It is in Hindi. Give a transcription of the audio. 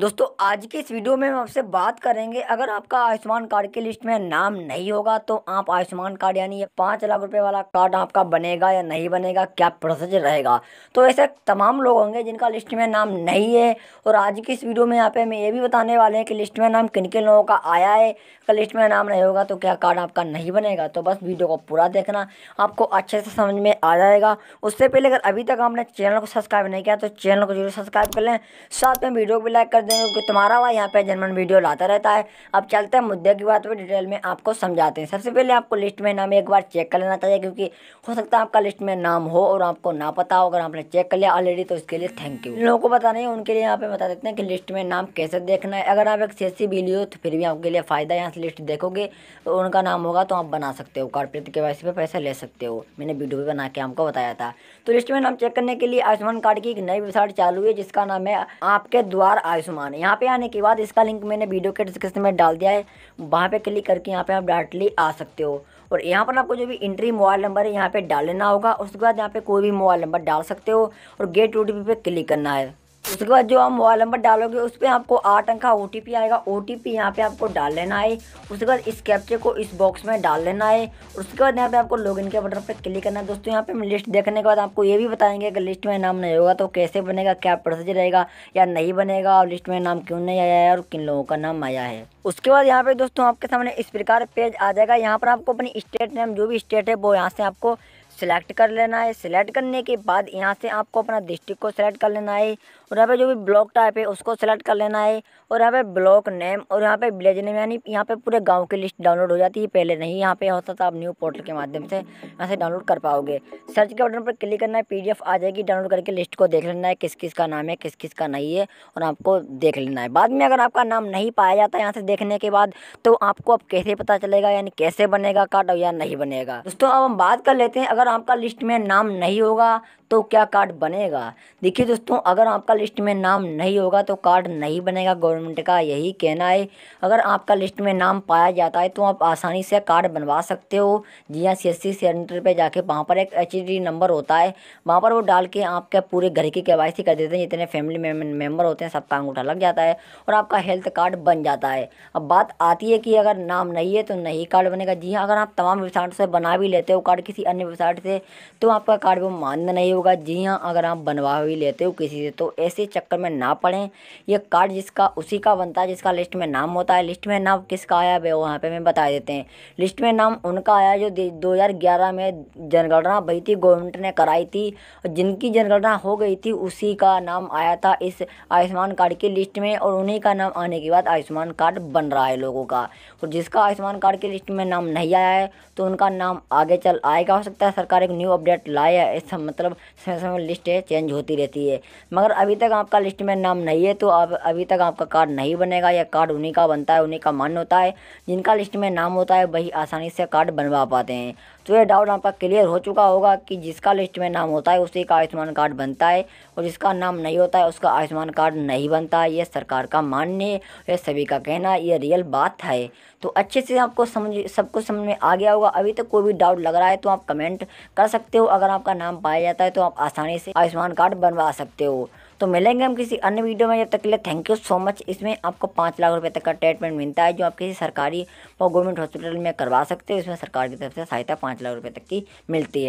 दोस्तों आज के इस वीडियो में हम आपसे बात करेंगे अगर आपका आयुष्मान कार्ड की लिस्ट में नाम नहीं होगा तो आप आयुष्मान कार्ड यानी पाँच लाख रुपए वाला कार्ड आपका बनेगा या नहीं बनेगा क्या प्रोसेस रहेगा तो ऐसे तमाम लोग होंगे जिनका लिस्ट में नाम नहीं है और आज की इस वीडियो में यहाँ पे हम ये भी बताने वाले हैं कि लिस्ट में नाम किन किन लोगों का आया है अगर लिस्ट में नाम नहीं होगा तो क्या कार्ड आपका नहीं बनेगा तो बस वीडियो को पूरा देखना आपको अच्छे से समझ में आ जाएगा उससे पहले अगर अभी तक आपने चैनल को सब्सक्राइब नहीं किया तो चैनल को जरूर सब्सक्राइब कर लें साथ में वीडियो को भी लाइक कर देंगे क्योंकि तुम्हारा वह यहाँ पे जनरल वीडियो लाता रहता है अब चलते हैं मुद्दे की बात पर डिटेल में आपको समझाते हैं सबसे पहले आपको लिस्ट में नाम एक बार चेक कर लेना चाहिए क्योंकि हो सकता है आपका लिस्ट में नाम हो और आपको ना पता हो अगर आपने चेक कर लिया ऑलरेडी तो इसके लिए थैंक यू लोगों को पता नहीं उनके लिए यहाँ पे बता देते हैं कि लिस्ट में नाम कैसे देखना है अगर आप एक सी भी लियो तो फिर भी आपके लिए फ़ायदा यहाँ से लिस्ट देखोगे तो उनका नाम होगा तो आप बना सकते हो कॉर्पोरेट के वैसे पे पैसा ले सकते हो मैंने वीडियो भी बना के आपको बताया था तो लिस्ट में नाम चेक करने के लिए आयुष्मान कार्ड की एक नई वेबसाइट चालू हुई है जिसका नाम है आपके द्वार आयुष समान है यहाँ पे आने के बाद इसका लिंक मैंने वीडियो के डिस्क्रिप्शन में डाल दिया है वहाँ पे क्लिक करके यहाँ पे आप डायरेक्टली आ सकते हो और यहाँ पर आपको जो भी इंट्री मोबाइल नंबर है यहाँ पे डाल लेना होगा उसके बाद यहाँ पे कोई भी मोबाइल नंबर डाल सकते हो और गेट ओ पे क्लिक करना है उसके बाद जो आप मोबाइल नंबर डालोगे उस पर आपको आठ अंक का ओ टी पी आएगा ओ टी पी यहाँ पर आपको डाल लेना है उसके बाद इस कैप्चे को इस बॉक्स में डाल लेना है उसके बाद यहाँ पे आपको लॉगिन के बटन पर क्लिक करना है दोस्तों यहाँ पे हम लिस्ट देखने के बाद आपको ये भी बताएंगे अगर लिस्ट में नाम नहीं होगा तो कैसे बनेगा क्या प्रोसीजर रहेगा या नहीं बनेगा और लिस्ट में नाम क्यों नहीं आया है और किन लोगों का नाम आया है उसके बाद यहाँ पे दोस्तों आपके सामने इस प्रकार पेज आ जाएगा यहाँ पर आपको अपनी स्टेट नेम जो भी स्टेट है वो यहाँ से आपको सिलेक्ट कर लेना है सिलेक्ट करने के बाद यहाँ से आपको अपना डिस्ट्रिक्ट को सिलेक्ट कर लेना है और यहाँ पे जो भी ब्लॉक टाइप है उसको सिलेक्ट कर लेना है और यहाँ पे ब्लॉक नेम और यहाँ पे विलेज नेम यानी यहाँ पे पूरे गांव की लिस्ट डाउनलोड हो जाती है पहले नहीं यहाँ पे होता था आप न्यू पोर्टल के माध्यम से यहाँ से डाउनलोड कर पाओगे सर्च के बटन पर क्लिक करना है पी आ जाएगी डाउनलोड करके लिस्ट को देख लेना है किस किस का नाम है किस किस का नहीं है और आपको देख लेना है बाद में अगर आपका नाम नहीं पाया जाता यहाँ से देखने के बाद तो आपको अब कैसे पता चलेगा यानी कैसे बनेगा कार्ड या नहीं बनेगा दोस्तों अब हम बात कर लेते हैं अगर अगर आपका लिस्ट में नाम नहीं होगा तो क्या कार्ड बनेगा देखिए दोस्तों अगर आपका लिस्ट में नाम नहीं होगा तो कार्ड नहीं बनेगा गवर्नमेंट का यही कहना है अगर आपका लिस्ट में नाम पाया जाता है तो आप आसानी से कार्ड बनवा सकते हो जी हाँ सी सेंटर पर जाके वहाँ पर एक एच नंबर होता है वहाँ पर वो डाल के आपके पूरे घर की के कर देते हैं जितने फैमिली मेम्बर होते हैं सबका अंगूठा लग जाता है और आपका हेल्थ कार्ड बन जाता है अब बात आती है कि अगर नाम नहीं है तो नहीं कार्ड बनेगा जी हाँ अगर आप तमाम वेबसाइट से बना भी लेते हो कार्ड किसी अन्य वेबसाइट कार्ड से तो आपका कार्ड वो मान्य नहीं होगा जी हाँ अगर आप बनवा भी लेते हो किसी से तो ऐसे चक्कर में ना पड़ें ये कार्ड जिसका उसी का बनता है जिसका लिस्ट में नाम होता है लिस्ट में नाम किसका आया वे वहाँ पर मैं बता देते हैं लिस्ट में नाम उनका आया जो दो में जनगणना भई थी गवर्नमेंट ने कराई थी जिनकी जनगणना हो गई थी उसी का नाम आया था इस आयुष्मान कार्ड की लिस्ट में और उन्हीं का नाम आने के बाद आयुष्मान कार्ड बन रहा है लोगों का और जिसका आयुष्मान कार्ड की लिस्ट में नाम नहीं आया है तो उनका नाम आगे चल आएगा हो सकता है सर सरकार एक न्यू अपडेट लाए है इस मतलब समय समय लिस्ट चेंज होती रहती है मगर अभी तक आपका लिस्ट में नाम नहीं है तो अब अभी तक आपका कार्ड नहीं बनेगा या कार्ड उन्हीं का बनता है उन्हीं का मान्य होता है जिनका लिस्ट में नाम होता है वही आसानी से कार्ड बनवा पाते हैं तो ये डाउट आपका क्लियर हो चुका होगा कि जिसका लिस्ट में नाम होता है उसी का आयुष्मान कार्ड बनता है और जिसका नाम नहीं होता है उसका आयुष्मान कार्ड नहीं बनता है ये सरकार का मान्य है ये सभी का कहना है ये रियल बात है तो अच्छे से आपको समझ सब कुछ समझ में आ गया होगा अभी तक कोई भी डाउट लग रहा है तो आप कमेंट कर सकते हो अगर आपका नाम पाया जाता है तो आप आसानी से आयुष्मान कार्ड बनवा सकते हो तो मिलेंगे हम किसी अन्य वीडियो में जब तक के लिए थैंक यू सो मच इसमें आपको पाँच लाख रुपए तक का ट्रीटमेंट मिलता है जो आप किसी सरकारी व गवर्नमेंट हॉस्पिटल में करवा सकते हो इसमें सरकार की तरफ से सहायता पाँच लाख रुपए तक की मिलती है